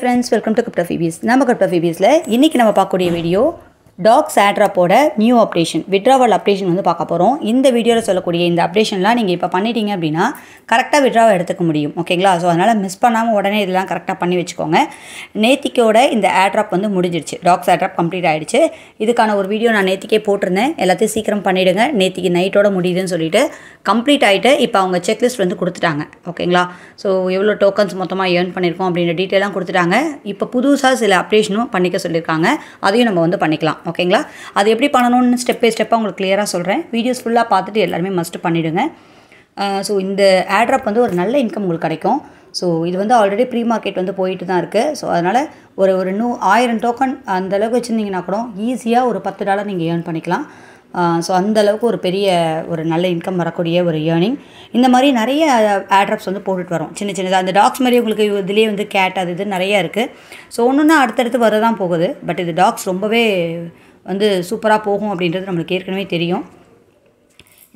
friends welcome to crypto ஃபீபீஸ் நம்ம crypto ஃபீபீஸில் இன்றைக்கி நம்ம பார்க்கக்கூடிய வீடியோ டாக் சேட்ராப்போட நியூ அப்டேஷன் விட்ராவல் அப்டேஷன் வந்து பார்க்க போகிறோம் இந்த வீடியோவில் சொல்லக்கூடிய இந்த அப்டேஷன்லாம் நீங்கள் இப்போ பண்ணிட்டீங்க அப்படின்னா கரெக்டாக விட்ராவை எடுத்துக்க முடியும் ஓகேங்களா ஸோ அதனால் மிஸ் பண்ணாமல் உடனே இதெல்லாம் கரெக்டாக பண்ணி வச்சுக்கோங்க நேத்திக்கோட இந்த ஆட்ராப் வந்து முடிஞ்சிடுச்சு டாக் சேட்ராப் கம்ப்ளீட் ஆகிடுச்சு இதுக்கான ஒரு வீடியோ நான் நேத்திக்கே போட்டிருந்தேன் எல்லாத்தையும் சீக்கிரம் பண்ணிவிடுங்க நேத்திக்கு நைட்டோட முடியுதுன்னு சொல்லிட்டு கம்ப்ளீட் ஆகிட்டு இப்போ அவங்க செக்லிஸ்ட் வந்து கொடுத்துட்டாங்க ஓகேங்களா ஸோ எவ்வளோ டோக்கன்ஸ் மொத்தமாக ஏர்ன் பண்ணியிருக்கோம் அப்படின்ற டீட்டெயிலாம் கொடுத்துட்டாங்க இப்போ புதுசாக சில அப்டேஷனும் பண்ணிக்க சொல்லியிருக்காங்க அதையும் நம்ம வந்து பண்ணிக்கலாம் ஓகேங்களா அது எப்படி பண்ணணும்னு ஸ்டெப் பை ஸ்டெப்பாக உங்களுக்கு கிளியராக சொல்கிறேன் வீடியோஸ் ஃபுல்லாக பார்த்துட்டு எல்லாருமே மஸ்ட் பண்ணிவிடுங்க ஸோ இந்த ஆட்ராப் வந்து ஒரு நல்ல இன்கம் உங்களுக்கு கிடைக்கும் ஸோ இது வந்து ஆல்ரெடி ப்ரீ மார்க்கெட் வந்து போயிட்டு தான் இருக்குது ஸோ அதனால் ஒரு ஒரு நூ ஆயிரம் டோக்கன் அந்தளவுக்கு வச்சுருந்தீங்கன்னா கூட ஈஸியாக ஒரு பத்து டாலர் நீங்கள் ஏர்ன் பண்ணிக்கலாம் ஸோ அந்தளவுக்கு ஒரு பெரிய ஒரு நல்ல இன்கம் வரக்கூடிய ஒரு ஏர்னிங் இந்த மாதிரி நிறைய ஆட்ரப்ஸ் வந்து போட்டுட்டு வரும் சின்ன சின்னதாக அந்த டாக்ஸ் மாதிரி உங்களுக்கு இதுலேயே வந்து கேட் அது இது நிறையா இருக்குது ஸோ ஒன்றுன்னா அடுத்தடுத்து வர தான் போகுது பட் இது டாக்ஸ் ரொம்பவே வந்து சூப்பராக போகும் அப்படின்றது நம்மளுக்கு ஏற்கனவே தெரியும்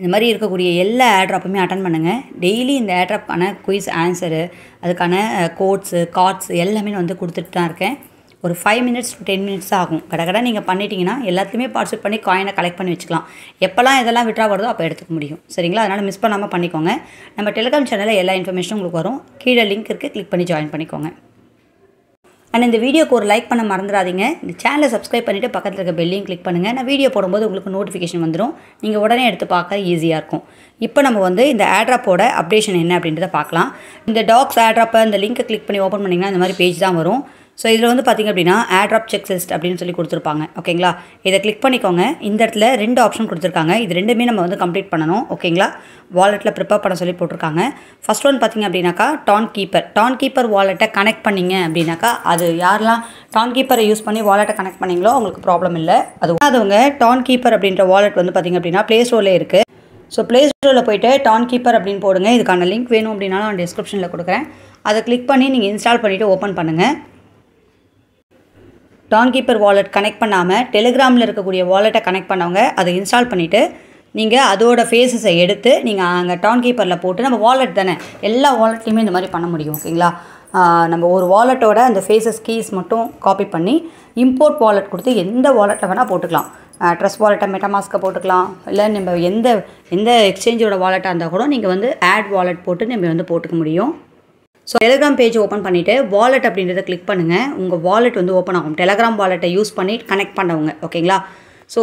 இந்த மாதிரி இருக்கக்கூடிய எல்லா ஏட்ராப்புமே அட்டன் பண்ணுங்கள் டெய்லி இந்த ஏட்ராப்க்கான குயிஸ் ஆன்சரு அதுக்கான கோட்ஸு கார்ட்ஸ் எல்லாமே வந்து கொடுத்துட்டு தான் இருக்கேன் ஒரு five minutes to ten minutes ஆகும் கடை நீங்கள் பண்ணிட்டீங்கன்னா எல்லாத்தையுமே பார்ட்டிசிபேட் பண்ணி காயினை கலெக்ட் பண்ணி வச்சுக்கலாம் எப்போல்லாம் இதெல்லாம் விட்ரா வருதோ அப்போ எடுத்துக்க முடியும் சரிங்களா அதனால் மிஸ் பண்ணாமல் பண்ணிக்கோங்க நம்ம டெலிகிராம் சேனலில் எல்லா இன்ஃபர்மேஷனும் உங்களுக்கு வரும் கீழே லிங்க் இருக்குது கிளிக் பண்ணி ஜாயின் பண்ணிக்கோங்க அண்ட் இந்த வீடியோக்கு ஒரு லைக் பண்ண மறந்துடாதீங்க இந்த சேனலை சப்ஸ்கிரைப் பண்ணிவிட்டு பக்கத்தில் இருக்க பெல்லையும் கிளிக் பண்ணுங்கள் நான் வீடியோ போடும்போது உங்களுக்கு நோட்டிஃபிகேஷன் வந்துடும் நீங்கள் உடனே எடுத்து பார்க்க ஈஸியாக இருக்கும் இப்போ நம்ம வந்து இந்த ஆட்ராப்போட அப்டேஷன் என்ன அப்படின்றத பார்க்கலாம் இந்த டாக்ஸ் ஆட்ராப்பை இந்த லிங்க்கை கிளிக் பண்ணி ஓப்பன் பண்ணிங்கன்னா இந்த மாதிரி பேஜ் தான் வரும் ஸோ இதில் வந்து பார்த்திங்க அப்படின்னா ஆட்ராப் செக் செஸ்ட் அப்படின்னு சொல்லி கொடுத்துருப்பாங்க ஓகேங்களா இதை கிளிக் பண்ணிக்கோங்க இந்த இடத்துல ரெண்டு ஆப்ஷன் கொடுத்துருக்காங்க இது ரெண்டுமே நம்ம வந்து கம்ப்ளீட் பண்ணணும் ஓகேங்களா வாலெட்டில் ப்ரிப்பேர் பண்ண சொல்லி போட்டிருக்காங்க ஃபஸ்ட் ஒன் பார்த்திங்க அப்படின்னாக்கா டான் கீப்பர் டான் கீப்பர் வாலெட்டை கனெக்ட் பண்ணிங்க அப்படின்னாக்கா அது யாரெல்லாம் டான் கீப்பரை யூஸ் பண்ணி வாலெட்டை கனெக்ட் பண்ணிங்களோ அவங்களுக்கு ப்ராப்ளம் இல்லை அது அதுவங்க டான் கீப்பர் அப்படின்ற வாலெட் வந்து பார்த்திங்க அப்படின்னா ப்ளே ஸ்டோரில் இருக்குது ஸோ ப்ளே ஸ்டோரில் போய்ட்டு டான் கீப்பர் அப்படின்னு போடுங்க இதுக்கான லிங்க் வேணும் அப்படின்னாலும் நான் டிஸ்கிரிப்ஷனில் கொடுக்குறேன் அதை கிளிக் பண்ணி நீங்கள் இன்ஸ்டால் பண்ணிவிட்டு ஓப்பன் பண்ணுங்கள் டாங்கீப்பர் வாலெட் கனெக்ட் பண்ணாமல் டெலிகிராமில் இருக்கக்கூடிய வாலெட்டை கனெக்ட் பண்ணவங்க அதை இன்ஸ்டால் பண்ணிவிட்டு நீங்கள் அதோட ஃபேஸஸை எடுத்து நீங்கள் அங்கே கீப்பரில் போட்டு நம்ம வாலெட் தானே எல்லா வாலெட்லேயுமே இந்த மாதிரி பண்ண முடியும் ஓகேங்களா நம்ம ஒரு வாலெட்டோட அந்த ஃபேஸஸ் கீஸ் மட்டும் காப்பி பண்ணி இம்போர்ட் வாலெட் கொடுத்து எந்த வாலெட்டில் வேணால் போட்டுக்கலாம் ட்ரெஸ் வாலெட்டை மெட்டமாஸ்க்கை போட்டுக்கலாம் இல்லை நம்ம எந்த எந்த எக்ஸ்சேஞ்சோட வாலெட்டாக இருந்தால் கூட நீங்கள் வந்து ஆட் வாலெட் போட்டு நம்ம வந்து போட்டுக்க முடியும் ஸோ டெலிகிராம் பேஜ் ஓப்பன் பண்ணிவிட்டு வாலெட் அப்படின்றத கிளிக் பண்ணுங்கள் உங்கள் வாலெட் வந்து ஓப்பன் ஆகும் டெலகிராம் வாலெட்டை யூஸ் பண்ணி கனெக்ட் பண்ணவங்க ஓகேங்களா ஸோ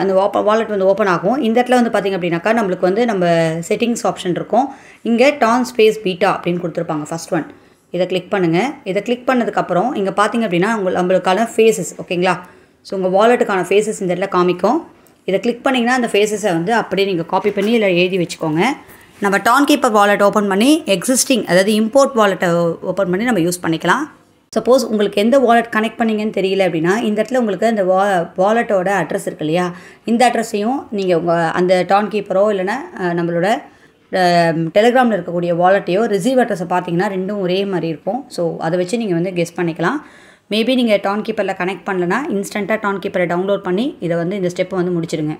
அந்த ஓப்ப வாலெட் வந்து ஓப்பன் ஆகும் இந்த இடத்துல வந்து பார்த்திங்க அப்படின்னாக்கா நம்மளுக்கு வந்து நம்ம செட்டிங்ஸ் ஆப்ஷன் இருக்கும் இங்கே டான் ஸ்பேஸ் பீட்டா அப்படின்னு கொடுத்துருப்பாங்க ஃபஸ்ட் ஒன் இதை கிளிக் பண்ணுங்கள் இதை கிளிக் பண்ணதுக்கப்புறம் இங்கே பார்த்திங்க அப்படின்னா உங்கள் நம்மளுக்கான ஃபேஸஸ் ஓகேங்களா ஸோ உங்கள் வாலெட்டுக்கான ஃபேஸஸ் இந்த இடத்துல காமிக்கும் இதை கிளிக் பண்ணிங்கன்னா அந்த ஃபேஸஸை வந்து அப்படியே நீங்கள் காப்பி பண்ணி இல்லை எழுதி வச்சுக்கோங்க நம்ம டான் கீப்பர் வாலெட் ஓப்பன் பண்ணி எக்ஸிஸ்டிங் அதாவது இம்போர்ட் வாலெட்டை ஓப்பன் பண்ணி நம்ம யூஸ் பண்ணிக்கலாம் சப்போஸ் உங்களுக்கு எந்த வாலெட் கனெக்ட் பண்ணீங்கன்னு தெரியல அப்படின்னா இந்த இடத்துல உங்களுக்கு அந்த வா வாலெட்டோட அட்ரஸ் இருக்கு இல்லையா இந்த அட்ரஸையும் நீங்கள் உங்கள் அந்த டான் கீப்பரோ இல்லைன்னா நம்மளோட டெலிகிராமில் இருக்கக்கூடிய வாலெட்டையோ ரிசீவ் அட்ரஸை பார்த்தீங்கன்னா ரெண்டும் ஒரே மாதிரி இருக்கும் ஸோ அதை வச்சு நீங்கள் வந்து கெஸ் பண்ணிக்கலாம் மேபி நீங்கள் டான் கீப்பரில் கனெக்ட் பண்ணலைன்னா இன்ஸ்டண்ட்டாக டான் கீப்பரை டவுன்லோட் பண்ணி இதை வந்து இந்த ஸ்டெப்பை வந்து முடிச்சிடுங்க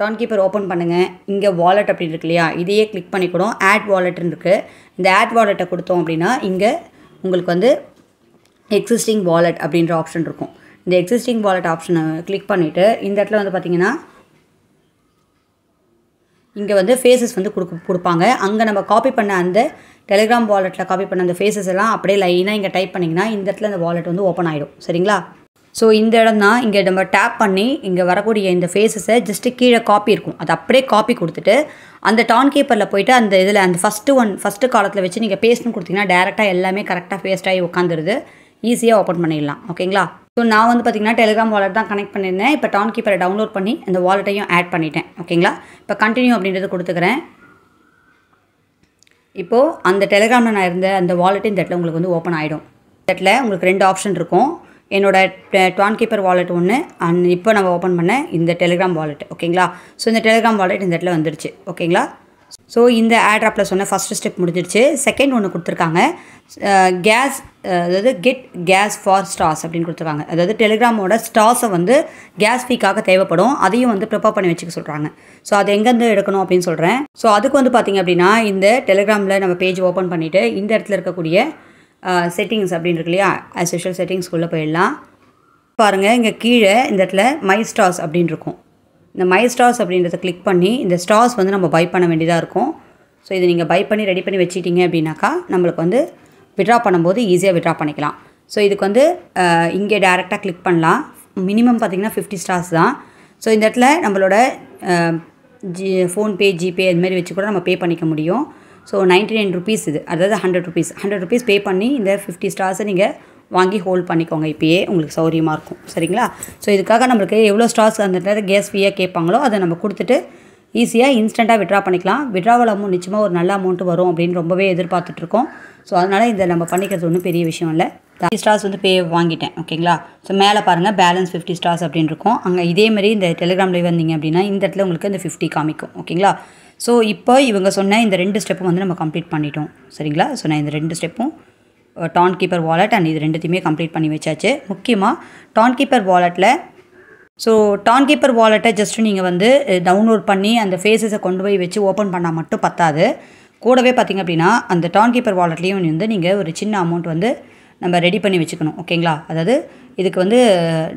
டான் கீப்பர் ஓப்பன் பண்ணுங்கள் இங்கே வாலெட் அப்படின்னு இருக்கு இல்லையா இதையே கிளிக் பண்ணிக்கூடும் ஆட் வாலெட்னு இருக்குது இந்த ஆட் வாலெட்டை கொடுத்தோம் அப்படின்னா இங்கே உங்களுக்கு வந்து எக்ஸிஸ்டிங் வாலெட் அப்படின்ற ஆப்ஷன் இருக்கும் இந்த எக்ஸிஸ்டிங் வாலெட் ஆப்ஷனை கிளிக் பண்ணிவிட்டு இந்த இடத்துல வந்து பார்த்தீங்கன்னா இங்கே வந்து ஃபேஸஸ் வந்து கொடுக்கு கொடுப்பாங்க அங்கே நம்ம காப்பி பண்ண அந்த டெலிகிராம் வாலெட்டில் காப்பி பண்ண அந்த ஃபேஸஸ் எல்லாம் அப்படியே லைனாக இங்கே டைப் பண்ணிங்கன்னா இந்த இடத்துல அந்த வாலெட் வந்து ஓப்பன் ஆகிடும் சரிங்களா ஸோ இந்த இடம் தான் இங்கே நம்ம டேப் பண்ணி இங்கே வரக்கூடிய இந்த ஃபேஸஸை ஜஸ்ட்டு கீழே காப்பி இருக்கும் அது அப்படியே காப்பி கொடுத்துட்டு அந்த டான் கீப்பரில் போயிட்டு அந்த இதில் அந்த ஃபஸ்ட்டு ஒன் ஃபஸ்ட்டு காலத்தில் வச்சு நீங்கள் பேஸ்ட்னு கொடுத்தீங்கன்னா டேரெக்டாக எல்லாமே கரெக்டாக பேஸ்ட் உட்காந்துருது ஈஸியாக ஓப்பன் பண்ணிடலாம் ஓகேங்களா ஸோ நான் வந்து பார்த்தீங்கன்னா டெலிகிராம் வாலெட் தான் கனெக்ட் பண்ணியிருந்தேன் இப்போ டான் கீப்பரை டவுன்லோட் பண்ணி அந்த வாலெட்டையும் ஆட் பண்ணிட்டேன் ஓகேங்களா இப்போ கண்டினியூ அப்படின்றது கொடுத்துக்கிறேன் இப்போது அந்த டெலிகிராமில் நான் இருந்த அந்த வாலெட்டு இந்த இடத்துல உங்களுக்கு வந்து ஓப்பன் ஆகிடும் இந்த இடத்துல உங்களுக்கு ரெண்டு ஆப்ஷன் இருக்கும் என்னோடய டான் கீப்பர் வாலெட் ஒன்று அண்ட் இப்போ நான் ஓப்பன் பண்ண இந்த டெலிகிராம் வாலெட் ஓகேங்களா ஸோ இந்த டெலிகிராம் வாலெட் இந்த இடத்துல வந்துருச்சு ஓகேங்களா ஸோ இந்த ஆட்ராப்பில் சொன்ன ஃபஸ்ட்டு ஸ்டெப் முடிஞ்சிருச்சு செகண்ட் ஒன்று கொடுத்துருக்காங்க கேஸ் அதாவது கெட் கேஸ் ஃபார் ஸ்டார்ஸ் அப்படின்னு கொடுத்துருக்காங்க அதாவது டெலிகிராமோட ஸ்டார்ஸை வந்து கேஸ் ஃபீக்காக தேவைப்படும் அதையும் வந்து ப்ரிப்பேர் பண்ணி வச்சுக்க சொல்கிறாங்க ஸோ அது எங்கேருந்து எடுக்கணும் அப்படின்னு சொல்கிறேன் ஸோ அதுக்கு வந்து பார்த்திங்க அப்படின்னா இந்த டெலிகிராமில் நம்ம பேஜ் ஓப்பன் பண்ணிவிட்டு இந்த இடத்துல இருக்கக்கூடிய செட்டிங்ஸ் அப்படின்னு இருக்கு இல்லையா ஆஸ் யூஷுவல் செட்டிங்ஸ்குள்ளே போயிடலாம் பாருங்கள் இங்கே கீழே இந்த இடத்துல மை ஸ்டார்ஸ் அப்படின்னு இருக்கும் இந்த மை ஸ்டார்ஸ் அப்படின்றத கிளிக் பண்ணி இந்த ஸ்டார்ஸ் வந்து நம்ம பை பண்ண வேண்டியதாக இருக்கும் ஸோ இதை நீங்கள் பை பண்ணி ரெடி பண்ணி வச்சுக்கிட்டீங்க அப்படின்னாக்கா நம்மளுக்கு வந்து விட்ரா பண்ணும்போது ஈஸியாக விட்ரா பண்ணிக்கலாம் ஸோ இதுக்கு வந்து இங்கே டேரெக்டாக கிளிக் பண்ணலாம் மினிமம் பார்த்திங்கன்னா ஃபிஃப்டி ஸ்டார்ஸ் தான் ஸோ இந்த இடத்துல நம்மளோட ஜி ஃபோன்பே ஜிபே அதுமாதிரி வச்சு கூட நம்ம பே பண்ணிக்க முடியும் ஸோ நைன்டி நைன் ருபீஸ் இது அதாவது hundred rupees hundred rupees pay பண்ணி இந்த ஃபிஃப்டி ஸ்டார்ஸை நீங்கள் வாங்கி ஹோல்ட் பண்ணிக்கோங்க இப்போயே உங்களுக்கு சௌரியமாக இருக்கும் சரிங்களா ஸோ இதுக்காக நம்மளுக்கு எவ்வளோ ஸ்டார்ஸ் அந்த நேரம் கேஸ் ஃப்ரீயாக கேட்பாங்களோ அதை நம்ம கொடுத்துட்டு ஈஸியாக இன்ஸ்டண்ட்டாக விட்ரா பண்ணிக்கலாம் விட்ராவல் அமௌண்ட் நிச்சயமாக ஒரு நல்ல அமௌண்ட் வரும் அப்படின்னு ரொம்பவே எதிர்பார்த்துட்ருக்கோம் ஸோ அதனால் இதை நம்ம பண்ணிக்கிறது ஒன்றும் பெரிய விஷயம் இல்லை ஃபிஃப்டி ஸ்டார்ஸ் வந்து பே வாங்கிட்டேன் ஓகேங்களா ஸோ மேலே பாருங்கள் பேலன்ஸ் ஃபிஃப்டி ஸ்டார்ஸ் அப்படின்னு இருக்கும் அங்கே இதேமாதிரி இந்த டெலிகிராமில் வந்தீங்க அப்படின்னா இந்த இடத்துல உங்களுக்கு இந்த ஃபிஃப்டி காமிக்கும் ஓகேங்களா ஸோ இப்போ இவங்க சொன்ன இந்த ரெண்டு ஸ்டெப்பும் வந்து நம்ம கம்ப்ளீட் பண்ணிட்டோம் சரிங்களா ஸோ நான் இந்த ரெண்டு ஸ்டெப்பும் டான் கீப்பர் வாலெட் அண்ட் இது ரெண்டுத்தையுமே கம்ப்ளீட் பண்ணி வச்சாச்சு முக்கியமாக டான் கீப்பர் வாலெட்டில் ஸோ டான் கீப்பர் வாலெட்டை ஜஸ்ட்டு நீங்கள் வந்து டவுன்லோட் பண்ணி அந்த ஃபேஸஸை கொண்டு போய் வச்சு ஓப்பன் பண்ணால் மட்டும் பத்தாது கூடவே பார்த்திங்க அப்படின்னா அந்த டான் கீப்பர் வாலெட்லேயும் வந்து நீங்கள் ஒரு சின்ன அமௌண்ட் வந்து நம்ம ரெடி பண்ணி வச்சுக்கணும் ஓகேங்களா அதாவது இதுக்கு வந்து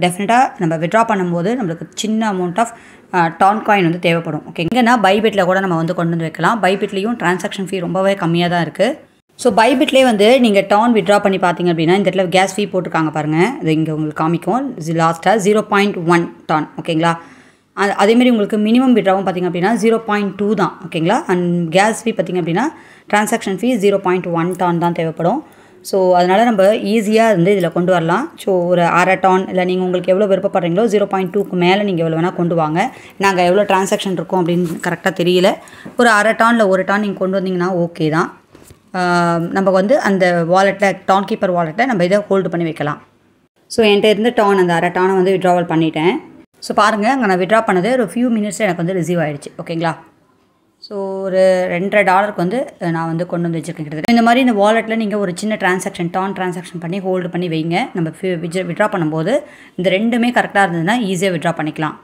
டெஃபினட்டாக நம்ம விட்ரா பண்ணும்போது நம்மளுக்கு சின்ன அமௌண்ட் ஆஃப் டான் காயின் வந்து தேவைப்படும் ஓகே இங்கேனா பைபிட்டில் கூட நம்ம வந்து கொண்டு வந்து வைக்கலாம் பைபிட்லேயும் டிரான்சாக்ஷன் ஃபீ ரொம்பவே கம்மியாக தான் இருக்குது ஸோ பைபிட்லேயே வந்து நீங்கள் டான் விட்ரா பண்ணி பார்த்தீங்க அப்படின்னா இந்த இடத்துல கேஸ் ஃபீ போட்டிருக்காங்க பாருங்கள் இது இங்கே உங்களுக்கு காமிக்கும் லாஸ்ட்டாக ஜீரோ பாயிண்ட் ஒன் டான் ஓகேங்களா அதேமாரி உங்களுக்கு மினிமம் விட்ராவும் பார்த்திங்க அப்படின்னா ஜீரோ பாயிண்ட் டூ தான் ஓகேங்களா அண்ட் கேஸ் ஃபீ பார்த்திங்க அப்படின்னா transaction fee zero point one TON தான் தேவைப்படும் ஸோ அதனால் நம்ம ஈஸியாக வந்து இதில் கொண்டு வரலாம் ஸோ ஒரு அரை டான் இல்லை நீங்கள் உங்களுக்கு எவ்வளோ விருப்பப்படுறீங்களோ ஜீரோ பாயிண்ட் டூக்கு மேலே நீங்கள் எவ்வளோ வேணால் கொண்டு வாங்க நாங்கள் எவ்வளோ டிரான்சாக்ஷன் இருக்கும் அப்படின்னு கரெக்டாக தெரியல ஒரு அரை டானில் ஒரு டான் நீங்கள் கொண்டு வந்தீங்கன்னா ஓகே தான் நம்ம வந்து அந்த வாலெட்டில் டான் கீப்பர் வாலெட்டை நம்ம இதை ஹோல்டு பண்ணி வைக்கலாம் ஸோ என்கிட்ட இருந்து டான் அந்த அரை டானை வந்து விட்ராவல் பண்ணிட்டேன் ஸோ பாருங்கள் அங்கே நான் விட்ரா பண்ணது ஒரு ஃபியூ மினிட்ஸில் எனக்கு வந்து ரிசீவ் ஆகிடுச்சு ஓகேங்களா ஸோ ஒரு ரெண்டரை டாலருக்கு வந்து நான் வந்து கொண்டு வந்து வச்சுருக்கேன் கிட்டத்தட்ட இந்த மாதிரி இந்த வாலெட்டில் நீங்கள் ஒரு சின்ன ட்ரான்சாக்ஷன் டான் ட்ரான்சாக்ஷன் பண்ணி ஹோல்டு பண்ணி வைங்க நம்ம விட்ரா பண்ணும்போது இந்த ரெண்டுமே கரெக்டாக இருந்ததுன்னா ஈஸியாக விட்ரா பண்ணிக்கலாம்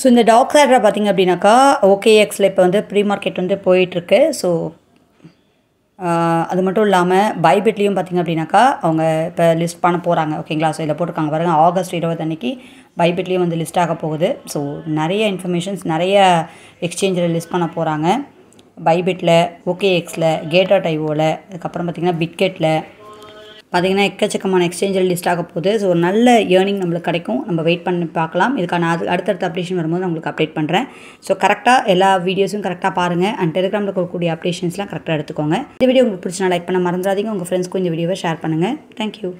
ஸோ இந்த டாக்ஸ் சேட்ரா பார்த்திங்க அப்படின்னாக்கா ஓகேஎக்ஸில் இப்போ வந்து ப்ரீ மார்க்கெட் வந்து போயிட்டுருக்கு ஸோ அது மட்டும் இல்லாமல் பைபிட்லேயும் பார்த்திங்க அப்படின்னாக்கா அவங்க இப்போ லிஸ்ட் பண்ண போகிறாங்க ஓகேங்களா ஸோ இதில் போட்டிருக்காங்க பாருங்கள் ஆகஸ்ட் இருபது அன்றைக்கி பைபிட்லேயும் வந்து லிஸ்ட் ஆக போகுது ஸோ நிறைய இன்ஃபர்மேஷன்ஸ் நிறைய எக்ஸ்சேஞ்சில் லிஸ்ட் பண்ண போகிறாங்க பைபிட்டில் ஓகேஎக்ஸில் கேட்டா டைவோவில் அதுக்கப்புறம் பார்த்திங்கன்னா பிட்கெட்டில் பார்த்திங்கன்னா எக்கச்சக்கமான எக்ஸ்சேஞ்சில் லிஸ்ட் ஆக போகுது ஸோ ஒரு நல்ல ஏர்னிங் நம்மளுக்கு கிடைக்கும் நம்ம வெயிட் பண்ணி பார்க்கலாம் இதுக்கான அது அடுத்தடுத்த அப்டேஷன் வரும்போது உங்களுக்கு அப்டேட் பண்ணுறேன் ஸோ கரெக்டாக எல்லா வீடியோஸும் கரெக்டாக பாருங்கள் அண்ட் டெலிகிராமில் கொடுக்கக்கூடிய அப்டேஷன்ஸ்லாம் கரெக்டாக எடுத்துக்கோங்க இந்த வீடியோ உங்களுக்கு பிடிச்சினா லைக் பண்ண மறந்துடாதீங்க உங்கள் ஃப்ரெண்ட்ஸ்க்கும் இந்த வீடியோவை ஷேர் பண்ணுங்கள் தேங்க்யூ